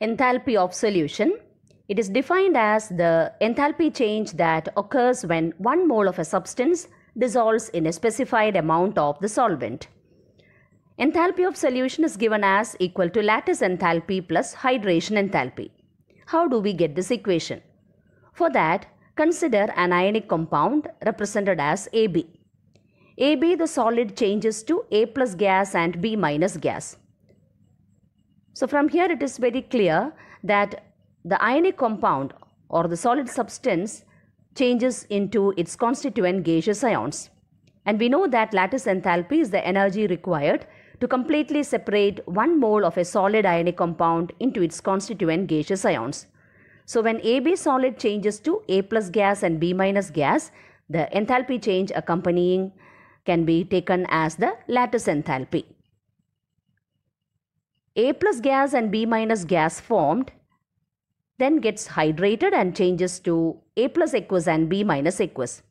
enthalpy of solution. It is defined as the enthalpy change that occurs when one mole of a substance dissolves in a specified amount of the solvent. Enthalpy of solution is given as equal to lattice enthalpy plus hydration enthalpy. How do we get this equation? For that, consider an ionic compound represented as AB. AB the solid changes to A plus gas and B minus gas. So from here it is very clear that the ionic compound or the solid substance changes into its constituent gaseous ions. And we know that lattice enthalpy is the energy required to completely separate one mole of a solid ionic compound into its constituent gaseous ions. So when AB solid changes to A plus gas and B minus gas, the enthalpy change accompanying can be taken as the lattice enthalpy. A plus gas and B minus gas formed then gets hydrated and changes to A plus aqueous and B minus aqueous.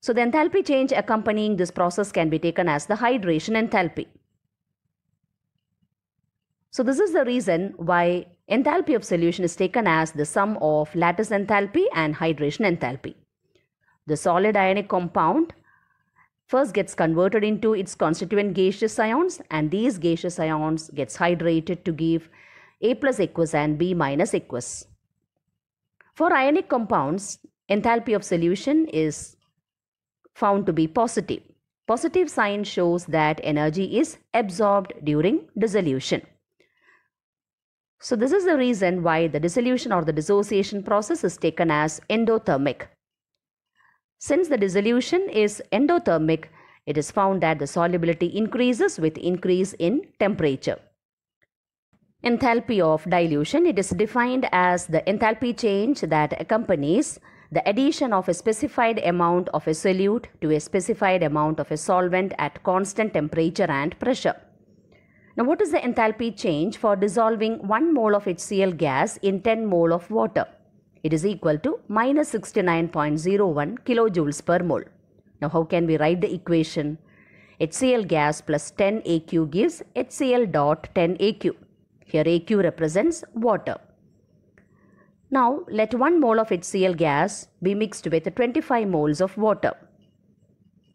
So the enthalpy change accompanying this process can be taken as the hydration enthalpy. So this is the reason why enthalpy of solution is taken as the sum of lattice enthalpy and hydration enthalpy. The solid ionic compound first gets converted into its constituent gaseous ions and these gaseous ions gets hydrated to give A plus aqueous and B minus aqueous. For ionic compounds, enthalpy of solution is found to be positive. Positive sign shows that energy is absorbed during dissolution. So this is the reason why the dissolution or the dissociation process is taken as endothermic. Since the dissolution is endothermic, it is found that the solubility increases with increase in temperature. Enthalpy of dilution, it is defined as the enthalpy change that accompanies the addition of a specified amount of a solute to a specified amount of a solvent at constant temperature and pressure. Now what is the enthalpy change for dissolving 1 mole of HCl gas in 10 mole of water? It is equal to minus 69.01 kilojoules per mole. Now how can we write the equation? HCl gas plus 10 AQ gives HCl dot 10 AQ. Here AQ represents water. Now let 1 mole of HCl gas be mixed with 25 moles of water.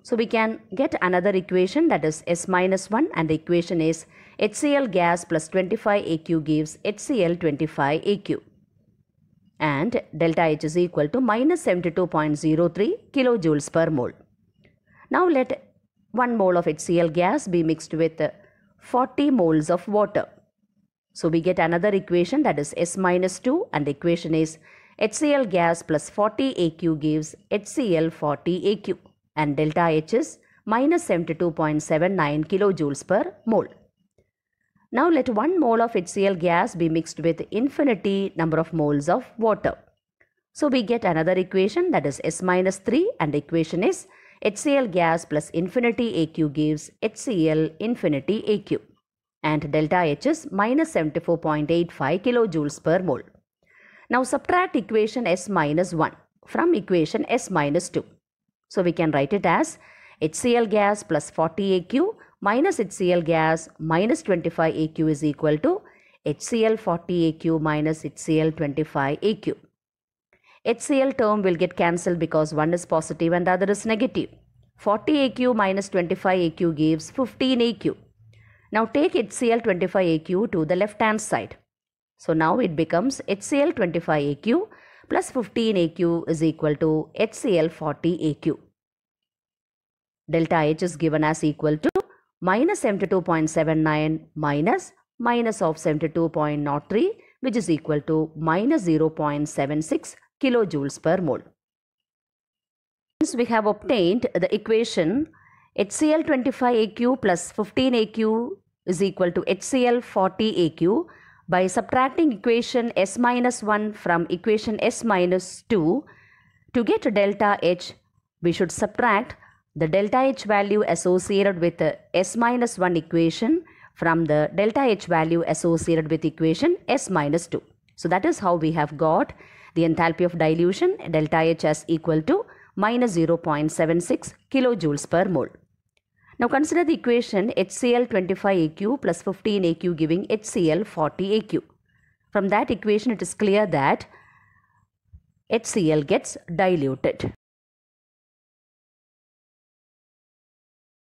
So we can get another equation that is S minus 1 and the equation is HCl gas plus 25 AQ gives HCl 25 AQ and delta H is equal to minus 72.03 kilojoules per mole. Now let 1 mole of HCl gas be mixed with 40 moles of water. So we get another equation that is S minus 2 and the equation is HCl gas plus 40 AQ gives HCl 40 AQ and delta H is minus 72.79 kilojoules per mole. Now let 1 mole of HCl gas be mixed with infinity number of moles of water. So we get another equation that is S minus 3 and the equation is HCl gas plus infinity AQ gives HCl infinity AQ and delta H is minus 74.85 kilojoules per mole. Now subtract equation S minus 1 from equation S minus 2. So we can write it as HCl gas plus 40 AQ minus HCl gas minus 25 AQ is equal to HCl 40 AQ minus HCl 25 AQ. HCl term will get cancelled because one is positive and the other is negative. 40 AQ minus 25 AQ gives 15 AQ. Now take HCl 25 AQ to the left hand side. So now it becomes HCl 25 AQ plus 15 AQ is equal to HCl 40 AQ. Delta H is given as equal to minus 72.79 minus minus of 72.03 which is equal to minus 0.76 kilojoules per mole. Since we have obtained the equation HCl25Aq plus 15Aq is equal to HCl40Aq by subtracting equation S minus 1 from equation S minus 2 to get delta H we should subtract the delta H value associated with uh, S minus 1 equation from the delta H value associated with equation S minus 2. So that is how we have got the enthalpy of dilution delta H as equal to minus 0.76 kilojoules per mole. Now consider the equation HCl 25AQ plus 15AQ giving HCl 40AQ. From that equation it is clear that HCl gets diluted.